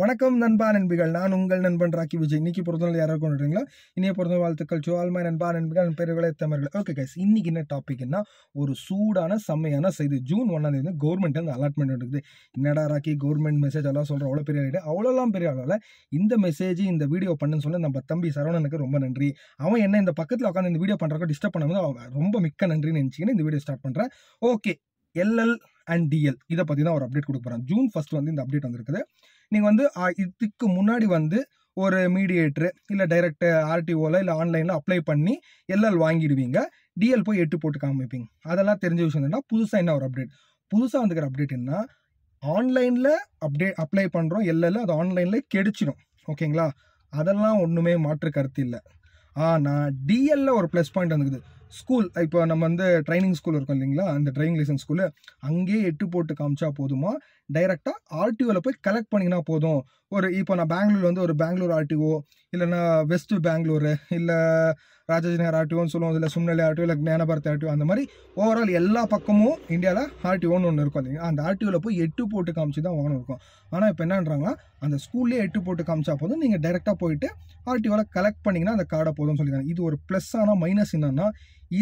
வணக்கம் நண்பா நண்பிகள் நான் உங்கள் நண்பன் ராக்கி விஜய் இன்னைக்கு பிறந்தநாள் யாராவது கொண்டுறீங்களா இனிய பிறந்த வாழ்த்துக்கள் சுவால்மா நண்பா நண்பிகள் பெருவிலை தமிழர்கள் ஓகே கைஸ் இன்னைக்கு என்ன டாபிக்னா ஒரு சூடான செம்மையான செய்தி ஜூன் ஒன்றாம் தேதி கவர்மெண்ட் அந்த அலாட்மெண்ட் இருக்குது என்னடா ராக்கி கவர்மெண்ட் மெசேஜ் எல்லாம் சொல்கிற அவ்வளோ பெரிய ரேட்டு அவ்வளோலாம் பெரிய ஆளால இந்த மெசேஜ் இந்த வீடியோ பண்ணுன்னு சொல்ல நம்ம தம்பி சரவணனுக்கு ரொம்ப நன்றி அவன் என்ன இந்த பக்கத்தில் உட்காந்து இந்த வீடியோ பண்ணுறக்கு டிஸ்டர்ப் பண்ணும்போது ரொம்ப மிக்க நன்றின்னு நினச்சிக்கின்னு இந்த வீடியோ ஸ்டார்ட் பண்ணுறேன் ஓகே எல்எல் அண்ட் டிஎல் இதை பற்றி தான் ஒரு அப்டேட் கொடுக்க போகிறேன் ஜூன் ஃபஸ்ட் வந்து இந்த அப்டேட் வந்துருக்குது நீங்கள் வந்து இதுக்கு முன்னாடி வந்து ஒரு மீடியேட்ரு இல்லை டைரக்ட் ஆர்டிஓவில் இல்லை ஆன்லைனில் அப்ளை பண்ணி எல்எல் வாங்கிடுவீங்க டிஎல் போய் எட்டு போட்டு காமிப்பீங்க அதெல்லாம் தெரிஞ்ச விஷயம் என்ன புதுசாக என்ன ஒரு அப்டேட் புதுசாக வந்துக்கிற அப்டேட் என்ன ஆன்லைனில் அப்டேட் அப்ளை பண்ணுறோம் எல்எல் அது ஆன்லைனில் கெடிச்சிடும் ஓகேங்களா அதெல்லாம் ஒன்றுமே மாற்று கருத்து இல்லை ஆனால் டிஎல்ல ஒரு ப்ளஸ் பாயிண்ட் வந்துக்குது ஸ்கூல் இப்போ நம்ம வந்து ட்ரைனிங் ஸ்கூல் இருக்கும் இல்லைங்களா அந்த ட்ரைவிங் லைசன்ஸ் ஸ்கூலு அங்கேயே எட்டு போட்டு காமிச்சா போதுமா டைரெக்டாக ஆர்டிஓவில் போய் கலெக்ட் பண்ணிங்கன்னா போதும் ஒரு இப்போ நான் பெங்களூர் வந்து ஒரு பெங்களூர் ஆர்டிஓ இல்லைன்னா வெஸ்ட் பெங்களூர் இல்லை ராஜாஜி நகர் ஆர்டிஓன்னு சொல்லுவோம் இல்லை சுமநிலை ஆர்டிஓ இல்லை ஞானபாரத் ஆர்டிஓ அந்த மாதிரி ஓவரால் எல்லா பக்கமும் இந்தியாவில் ஆர்டிஓன்னு ஒன்று இருக்கும் இல்லைங்க அந்த ஆர்டிஓவில் போய் எட்டு போட்டு காமிச்சு தான் வாங்கணும் இருக்கும் ஆனால் இப்போ என்னன்றாங்கன்னா அந்த ஸ்கூல்லேயே எட்டு போட்டு காமிச்சா போதும் நீங்கள் டைரெக்டாக போயிட்டு ஆர்டிஓவில் கலெக்ட் பண்ணிங்கன்னா அந்த கார்டை போதும்னு சொல்லியிருக்காங்க இது ஒரு ப்ளஸ் ஆனால் மைனஸ் என்னன்னா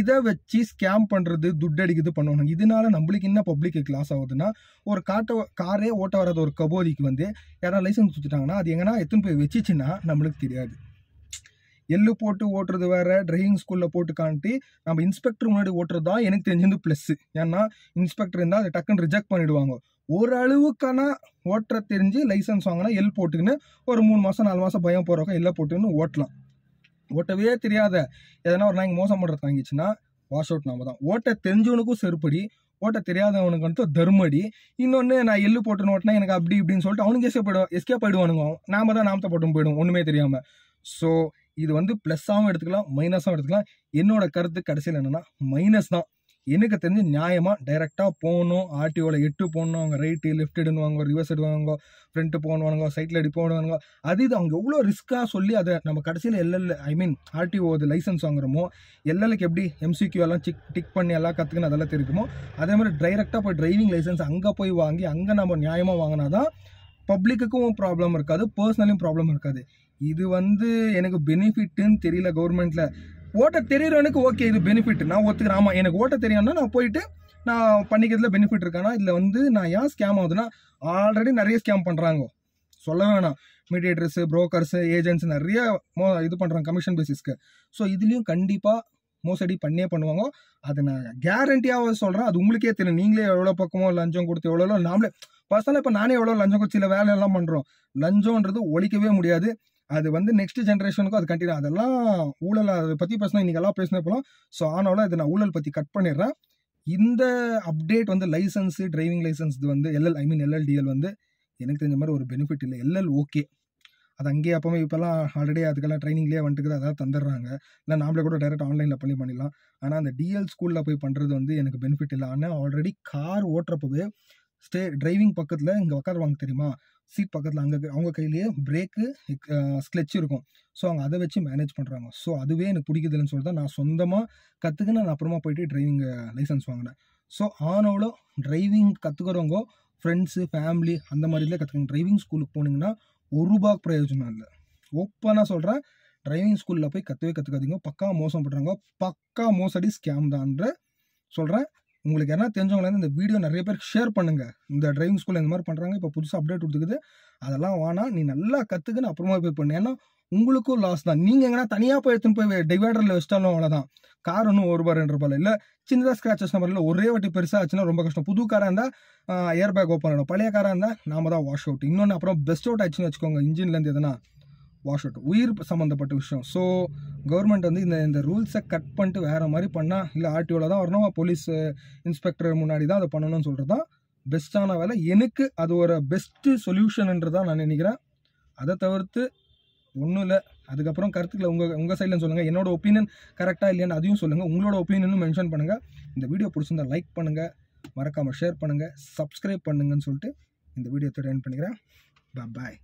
இதை வச்சு ஸ்கேம் பண்ணுறது துட்டடிக்கிறது பண்ணணும் இதனால நம்மளுக்கு என்ன பப்ளிக் லாஸ் ஆகுதுன்னா ஒரு காட்டை காரே ஓட்ட வராத ஒரு கபோதிக்கு வந்து யாராவது லைசன்ஸ் கொடுத்துட்டாங்கன்னா அது எங்கன்னா எத்தனை போய் வச்சிச்சுன்னா நம்மளுக்கு தெரியாது எள்ளு போட்டு ஓட்டுறது வேற டிரைவிங் ஸ்கூலில் போட்டு காண்ட்டு நம்ம இன்ஸ்பெக்டர் முன்னாடி ஓட்டுறது தான் எனக்கு தெரிஞ்சது ப்ளஸ்ஸு ஏன்னா இன்ஸ்பெக்டர் இருந்தால் அதை டக்குன்னு ரிஜெக்ட் பண்ணிவிடுவாங்க ஓரளவுக்கான ஓட்டுற தெரிஞ்சு லைசன்ஸ் வாங்கினா எல் போட்டுக்கின்னு ஒரு மூணு மாதம் நாலு மாதம் பயம் போகிறவங்க எல்லாம் போட்டுக்கின்னு ஓட்டலாம் ஓட்டவே தெரியாத எதனா ஒரு நாங்கள் மோசம் பண்ணுறது வாங்கிச்சுன்னா வாஷ் அவுட் நாம தான் ஓட்ட தெரிஞ்சவனுக்கும் செருப்படி ஓட்ட தெரியாதவனுக்கு வந்து தர்மடி இன்னொன்று நான் எள்ளு போட்டுன்னு ஓட்டினா எனக்கு அப்படி இப்படின்னு சொல்லிட்டு அவனுக்கு எஸ்கேப் ஆயிடும் எஸ்கேப் ஆயிடுவானுங்க நாம தான் நாமத்தை போட்டும் போயிடும் ஒன்றுமே தெரியாமல் ஸோ இது வந்து ப்ளஸ்ஸாகவும் எடுத்துக்கலாம் மைனஸாகவும் எடுத்துக்கலாம் என்னோட கருத்து கடைசியில் என்னென்னா மைனஸ் தான் எனக்கு தெரிஞ்சு நியாயமாக டைரெக்டாக போகணும் ஆர்டிஓவில் எட்டு போடணும் அவங்க ரைட்டு லெஃப்ட் எடுவாங்க ரிவர்ஸ் எடுவாங்க ஃப்ரண்ட்டு போகணுவானுங்க சைட்டில் அடி போகணுவானுங்க அது இது அவங்க எவ்வளோ ரிஸ்க்காக சொல்லி அதை நம்ம கடைசியில் எல்எல் ஐ மீன் ஆர்டிஓ அது லைசன்ஸ் வாங்குறோமோ எல்எல்க்கு எப்படி எம்சிக்யூ எல்லாம் சிக் டிக் பண்ணி எல்லாம் கற்றுக்கணும் அதெல்லாம் தெரியுமோ அதே மாதிரி டைரெக்டாக போய் டிரைவிங் லைசன்ஸ் அங்கே போய் வாங்கி அங்கே நம்ம நியாயமாக வாங்கினா தான் பப்ளிக்குக்கும் ப்ராப்ளம் இருக்காது பர்சனலையும் ப்ராப்ளம் இருக்காது இது வந்து எனக்கு பெனிஃபிட்டுன்னு தெரியல கவர்மெண்ட்டில் ஓட்ட தெரியறவனுக்கு ஓகே இது பெனிஃபிட் நான் ஒத்துக்கிறேன் ஆமாம் எனக்கு ஓட்ட தெரியும்னா நான் போயிட்டு நான் பண்ணிக்கிறதுல பெனிஃபிட் இருக்கானா இதில் வந்து நான் ஏன் ஸ்கேம் ஆகுதுன்னா ஆல்ரெடி நிறைய ஸ்கேம் பண்ணுறாங்க சொல்ல வேணாம் மீடியேட்டர்ஸு ப்ரோக்கர்ஸு ஏஜென்ட்ஸ் நிறைய மோ இது பண்ணுறாங்க கமிஷன் பேசிஸ்க்கு ஸோ இதுலேயும் கண்டிப்பாக மோசடி பண்ணியே பண்ணுவாங்க அதை நான் கேரண்டியாக சொல்கிறேன் அது உங்களுக்கே தெரியும் நீங்களே எவ்வளோ பக்கமோ லஞ்சம் கொடுத்து எவ்வளோ நாமளே பர்சனலாக இப்போ நானே எவ்வளோ லஞ்சம் கொடுத்து சில வேலையெல்லாம் பண்ணுறோம் லஞ்சம்ன்றது ஒழிக்கவே முடியாது அது வந்து நெக்ஸ்ட் ஜென்ரேஷனுக்கும் அது கண்டிப்பாக அதெல்லாம் ஊழல் அதை பற்றி பேசினா இன்றைக்கி எல்லாம் பேசினே போலாம் ஸோ ஆனாலும் இதை நான் ஊழல் பற்றி கட் பண்ணிடுறேன் இந்த அப்டேட் வந்து லைசன்ஸு டிரைவிங் லைசன்ஸ் இது வந்து எல்எல் ஐ மீன் எல்எல்டிஎல் வந்து எனக்கு தெரிஞ்ச மாதிரி ஒரு பெனிஃபிட் இல்லை எல்எல் ஓகே அது அங்கேயே அப்போவே இப்போல்லாம் ஆல்ரெடி அதுக்கெல்லாம் ட்ரைனிங்லேயே வந்துட்டுக்குது அதாவது தந்துடுறாங்க இல்லை நாமளே கூட டைரெக்ட் ஆன்லைனில் பண்ணி பண்ணிடலாம் ஆனால் அந்த டிஎல் ஸ்கூலில் போய் பண்ணுறது வந்து எனக்கு பெனிஃபிட் இல்லை ஆனால் ஆல்ரெடி கார் ஓட்டுறப்பவே ஸ்டே டிரைவிங் பக்கத்தில் இங்கே உட்காருவாங்க தெரியுமா சீட் பக்கத்தில் அங்கே அவங்க கையிலேயே பிரேக்கு ஸ்க்ளெச் இருக்கும் ஸோ அவங்க அதை வச்சு மேனேஜ் பண்ணுறாங்க ஸோ அதுவே எனக்கு பிடிக்குதுன்னு சொல்லிட்டு தான் நான் சொந்தமாக கற்றுக்கின்னு நான் அப்புறமா போயிட்டு டிரைவிங் லைசன்ஸ் வாங்கினேன் ஸோ ஆனோவில் டிரைவிங் கற்றுக்கிறவங்க ஃப்ரெண்ட்ஸு ஃபேமிலி அந்த மாதிரிலாம் கற்றுக்கணும் டிரைவிங் ஸ்கூலுக்கு போனீங்கன்னா ஒரு ரூபா பிரயோஜனம் இல்லை ஓப்பனாக சொல்கிறேன் டிரைவிங் ஸ்கூலில் போய் கற்றுவே கற்றுக்காதீங்க பக்கா மோசம் பண்ணுறாங்க பக்கா மோசடி ஸ்கேம் தான்ற சொல்கிறேன் உங்களுக்கு என்ன தெரிஞ்சவங்களேருந்து இந்த வீடியோ நிறைய பேர் ஷேர் பண்ணுங்கள் இந்த டிரைவிங் ஸ்கூலில் இந்த மாதிரி பண்ணுறாங்க இப்போ புதுசாக அப்டேட் கொடுத்துக்குது அதெல்லாம் வானா நீ நல்லா கற்றுக்குன்னு அப்புறமா போய் பண்ணு ஏன்னா உங்களுக்கும் லாஸ் தான் நீங்கள் எங்கன்னா தனியாக போய் எடுத்துன்னு போய் டிவைடரில் வச்சிட்டாலும் அவ்வளோதான் கார் ஒன்றும் ஒரு ரூபாய் ரெண்டு ரூபாயில் இல்லை சின்னதாக ஸ்க்ராச்சஸ் நம்ம இல்லை ஒரே வாட்டி பெருசாக ஆச்சுன்னா ரொம்ப கஷ்டம் புது காராக இருந்தால் ஏர் பேக் ஓப்பன் ஆகிடும் பழைய காராக இருந்தால் நாம தான் வாஷ் அவுட் இன்னொன்று அப்புறம் பெஸ்ட் அவுட் ஆச்சுன்னு வச்சுக்கோங்க இன்ஜின்லேருந்து எதுனா வாஷ் அவுட் உயிர் சம்மந்தப்பட்ட விஷயம் ஸோ கவர்மெண்ட் வந்து இந்த இந்த ரூல்ஸை கட் பண்ணிட்டு வேறு மாதிரி பண்ணால் இல்லை ஆர்டிஓவில் தான் வரணும் போலீஸ் இன்ஸ்பெக்டர் முன்னாடி தான் அதை பண்ணணும்னு சொல்கிறது தான் பெஸ்ட்டான வேலை எனக்கு அது ஒரு பெஸ்ட்டு தான் நான் நினைக்கிறேன் அதை தவிர்த்து ஒன்றும் இல்லை அதுக்கப்புறம் கருத்துக்களை உங்கள் உங்கள் சைடில் சொல்லுங்கள் என்னோட ஒப்பீனியன் கரெக்டாக இல்லையான்னு அதையும் சொல்லுங்கள் உங்களோட ஒப்பீனியனும் மென்ஷன் பண்ணுங்கள் இந்த வீடியோ பிடிச்சிருந்தால் லைக் பண்ணுங்கள் மறக்காமல் ஷேர் பண்ணுங்கள் சப்ஸ்கிரைப் பண்ணுங்கன்னு சொல்லிட்டு இந்த வீடியோ எண்ட் பண்ணிக்கிறேன் பாய்